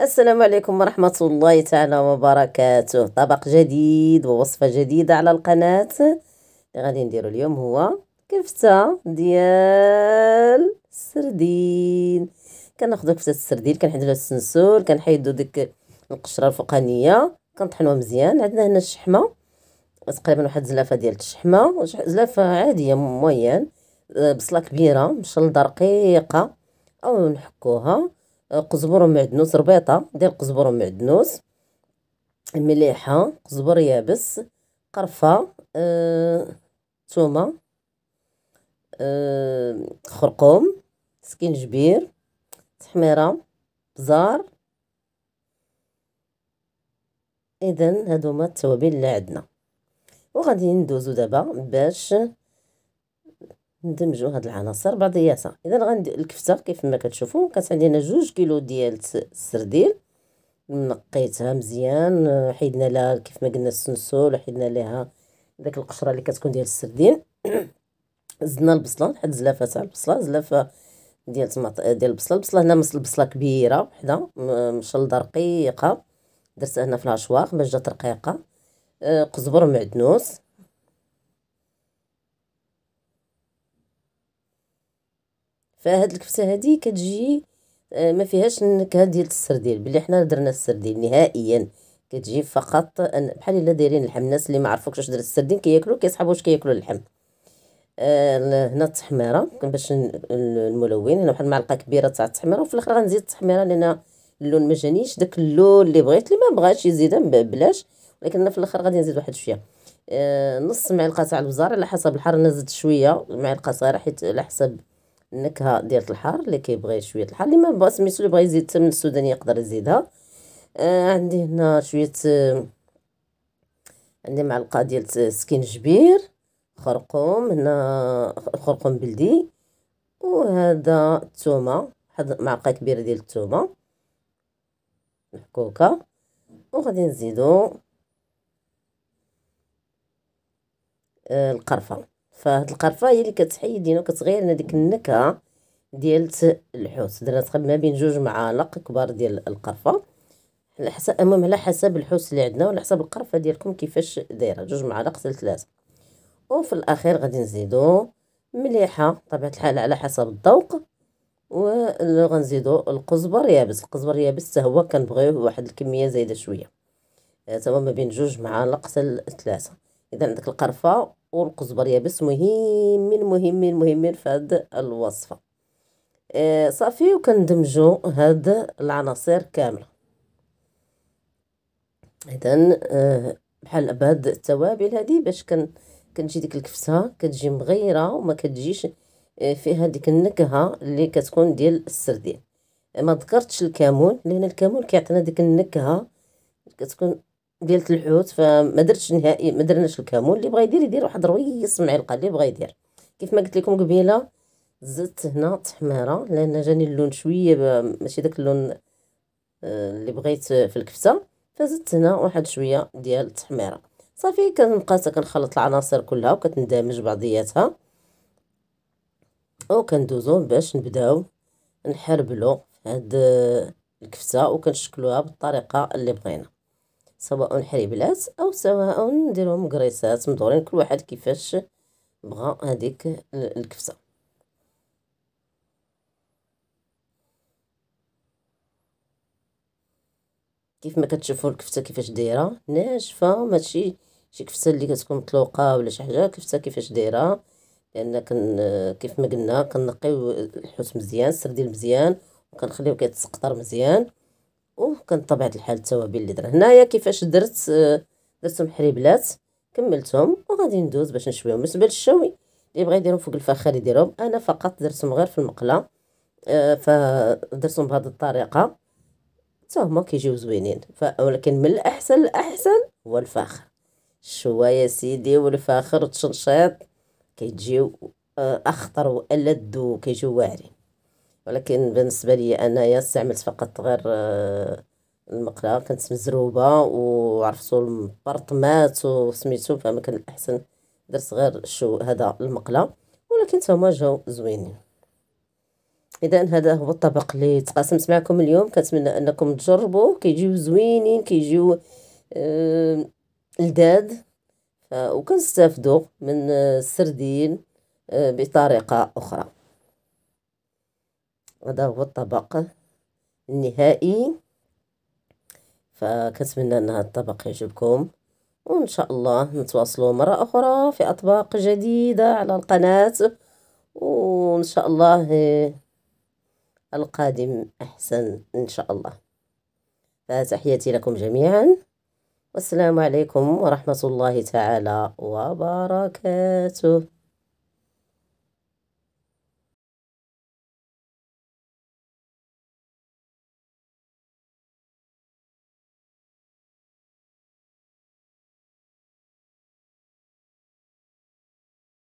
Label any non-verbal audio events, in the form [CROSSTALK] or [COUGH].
السلام عليكم ورحمة الله تعالى وبركاته طبق جديد ووصفة جديدة على القناة اللي غادي نديرو اليوم هو كفتة ديال السردين كناخدو كفتة السردين كنحيدو لها السنسول كنحيدو ديك القشرة الفوقانية كنطحنوها مزيان عندنا هنا الشحمة تقريبا واحد زلافة ديال الشحمة زلافة عادية موين بصلة كبيرة مشلضة رقيقة أو نحكوها قزبر ومعدنوس ربيطه ديال قزبر ومعدنوس مليحه قزبر يابس قرفه ثومه آه،, أه... خرقوم سكينجبير تحميره بزار اذا هادو هما التوابل اللي عندنا وغادي ندوزو دابا باش ندمجوا هاد العناصر بعضياتها اذا غندير الكفته كيف ما كتشوفوا كانت عندنا جوج كيلو ديال السردين نقيتها مزيان حيدنا لها كيف ما قلنا السنسول وحيدنا لها داك القشره اللي كتكون ديال السردين [COUGHS] زدنا البصله واحد زلافه تاع البصله زلافه ديال طماط ديال البصله البصله هنا مصل البصله كبيره وحده مشلده رقيقه درتها هنا في العشواق باش جات رقيقه آه، قزبر معدنوس فهاد الكفته هادي كتجي آه، ما فيهاش النكهه ديال السردين بلي حنا درنا السردين نهائيا كتجي فقط بحال الا دايرين اللحم الناس اللي ما عرفوكش واش درت السردين كياكلوا كيصحابوا واش كياكلوا اللحم آه، هنا التحميره باش الملون هنا واحد المعلقه كبيره تاع التحميره وفي الاخر غنزيد التحميره لان اللون ما جانيش داك اللون اللي بغيت اللي ما بغاش يزيدها بلاش ولكن انا في الاخر غادي نزيد واحد شويه آه، نص معلقه تاع البزار على حسب الحر نزيد شويه معلقه صغيره حيت على حسب النكهه ديال الحار اللي كيبغي شويه الحار اللي ما بغا سميتو اللي بغى يزيد التمن السوداني يقدر يزيدها آه عندي هنا شويه آه، عندي معلقه ديال سكينجبير خرقوم هنا خرقوم بلدي وهذا الثومه واحد معلقه كبيره ديال الثومه محكوكه وغادي نزيدو آه القرفه فهاد القرفه هي اللي كتحيد لينا وكتغير لنا ديك النكهه ديال الحوت درنا تقريبا ما بين جوج معالق كبار ديال القرفه على حسب المهم على حسب الحوت اللي عندنا وعلى حسب القرفه ديالكم كيفاش دايره جوج معالق حتى ثلاثه وفي الاخير غادي نزيدو مليحه طبيعه الحال على حسب الذوق غنزيدو القزبر يابس القزبر يابس حتى هو كنبغيوه واحد الكميه زايده شويه آه، تمام ما بين جوج معالق حتى ثلاثه اذا عندك القرفه والقزبر يابس مهم مهم مهم في هاد الوصفة آه صافي وكندمجو هاد العناصر كاملة اذا آه بحال بهاد التوابل هادي باش كن كتجي ديك الكفسة كتجي مغيرة وما كتجيش آه، فيها ديك النكهة اللي كتكون ديال السردين ما ذكرتش الكمون لان الكمون كيعطينا ديك النكهة كتكون ديال الحوت فما درتش نهائي ما درناش الكامل اللي بغى يدير يدير واحد رويص معلقه اللي بغى يدير كيف ما قلت لكم قبيله زدت هنا تحميره لان جاني اللون شويه ماشي داك اللون آه، اللي بغيت في الكفته فزدت هنا واحد شويه ديال التحميره صافي كنبقى حتى كنخلط العناصر كلها وكتندمج بعضياتها وكندوزو باش نبداو نحربلو هاد آه، الكفته وكنشكلوها بالطريقه اللي بغينا سواء حليبلات او سواء نديرهم كريسات مدورين كل واحد كيفاش بغى هذيك الكفته كيف ما كتشوفوا الكفته كيفاش دايره ناشفه ماشي شي كفته اللي كتكون مطلوقه ولا شي حاجه كفته كيفاش دايره لان كن كيف ما قلنا كنقيو الحوت مزيان السردين مزيان وكنخليو كيتسقطر مزيان وكان طبيعة الحال التوابل اللي درنا هنايا كيفاش درت آه، درتهم حريبلات كملتهم وغادي ندوز باش نشويهم بالنسبه للشوي اللي بغى يديرهم فوق الفخار يديرهم انا فقط درتهم غير في المقله آه، فدرتهم بهذه الطريقه حتى هما كيجيو زوينين ولكن من الاحسن الاحسن هو الفاخر شويه يا سيدي والفاخر والتشنشيط كيجيو آه، اخطر والذ وكيجيو واعرين ولكن بالنسبة لي أنايا استعملت فقط غير آه، المقلاة كانت مزروبة وعرفتو البرطمات وسميتو فما كان الأحسن درت غير شو هذا المقلاة ولكن تاهما جاو زوينين اذا هذا هو الطبق اللي تقاسمت معكم اليوم كنتمنى انكم تجربوه كيجيو زوينين كيجيو آه، لداد وكنستافدو من آه، السردين بطريقه اخرى هذا هو الطبق النهائي فكنتمنى ان هذا الطبق يعجبكم وان شاء الله نتواصلوا مره اخرى في اطباق جديده على القناه وان شاء الله القادم احسن ان شاء الله فتحياتي لكم جميعا والسلام عليكم ورحمه الله تعالى وبركاته